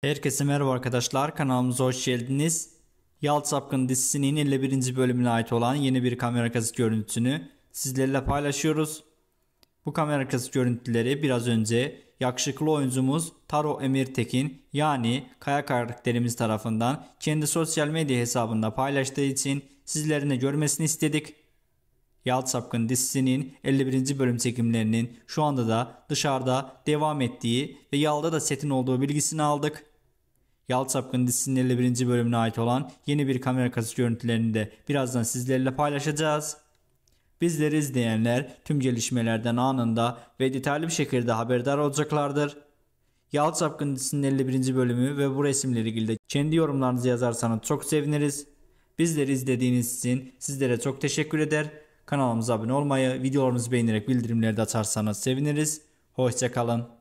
Herkese merhaba arkadaşlar kanalımıza hoş geldiniz. Yalt Sapkın dizisinin 51. bölümüne ait olan yeni bir kamera arkası görüntüsünü sizlerle paylaşıyoruz. Bu kamera arkası görüntüleri biraz önce yakışıklı oyuncumuz Taro Emirtekin yani Kaya karakterimiz tarafından kendi sosyal medya hesabında paylaştığı için sizlerin de görmesini istedik. Yalt Sapkın dizisinin 51. bölüm çekimlerinin şu anda da dışarıda devam ettiği ve Yalda da setin olduğu bilgisini aldık. Yalt Sapkın dizisinin birinci bölümüne ait olan yeni bir kamera kası görüntülerini de birazdan sizlerle paylaşacağız. Bizleri izleyenler tüm gelişmelerden anında ve detaylı bir şekilde haberdar olacaklardır. Yalt Sapkın dizisinin 51. bölümü ve bu resimle ilgili de kendi yorumlarınızı yazarsanız çok seviniriz. Bizleri izlediğiniz için sizlere çok teşekkür eder. Kanalımıza abone olmayı, videolarımızı beğenerek bildirimleri de açarsanız seviniriz. Hoşçakalın.